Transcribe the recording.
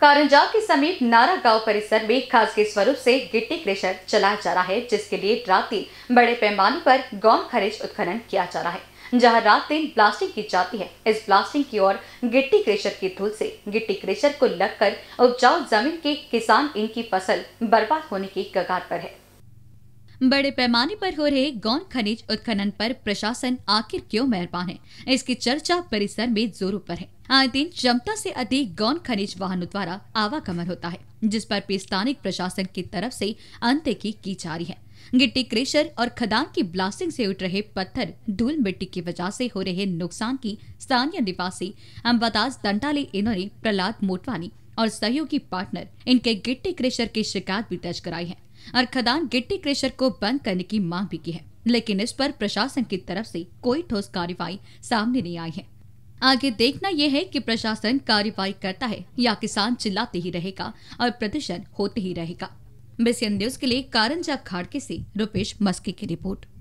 कारंजा के समीप नारा गांव परिसर में खास के स्वरूप से गिट्टी क्रेशर चलाया जा रहा है जिसके लिए रात दिन बड़े पैमाने पर गौम खरीज उत्खनन किया जा रहा है जहां रात दिन ब्लास्टिंग की जाती है इस ब्लास्टिंग की ओर गिट्टी क्रेशर की धूल से गिट्टी क्रेशर को लगकर उपजाऊ जमीन के किसान इनकी फसल बर्बाद होने की कगार पर है बड़े पैमाने पर हो रहे गौन खनिज उत्खनन पर प्रशासन आखिर क्यों मेहरबान है इसकी चर्चा परिसर में जोरों पर है आए दिन क्षमता से अधिक गौन खनिज वाहनों द्वारा आवागमन होता है जिस पर स्थानिक प्रशासन की तरफ से अनदेखी की जा रही है गिट्टी क्रेशर और खदान की ब्लास्टिंग से उठ रहे पत्थर धूल मिट्टी की वजह से हो रहे नुकसान की स्थानीय निवासी अम्बादास दंडाली इन्होंने प्रहलाद मोटवानी और सहयोगी पार्टनर इनके गिट्टी क्रेशर की शिकायत भी दर्ज कराई है और खदान गिट्टी क्रेशर को बंद करने की मांग भी की है लेकिन इस पर प्रशासन की तरफ से कोई ठोस कार्रवाई सामने नहीं आई है आगे देखना यह है कि प्रशासन कार्रवाई करता है या किसान चिल्लाते ही रहेगा और प्रदूषण होते ही रहेगा बेसियन न्यूज के लिए कारंजा खाड़के से रुपेश मस्की की रिपोर्ट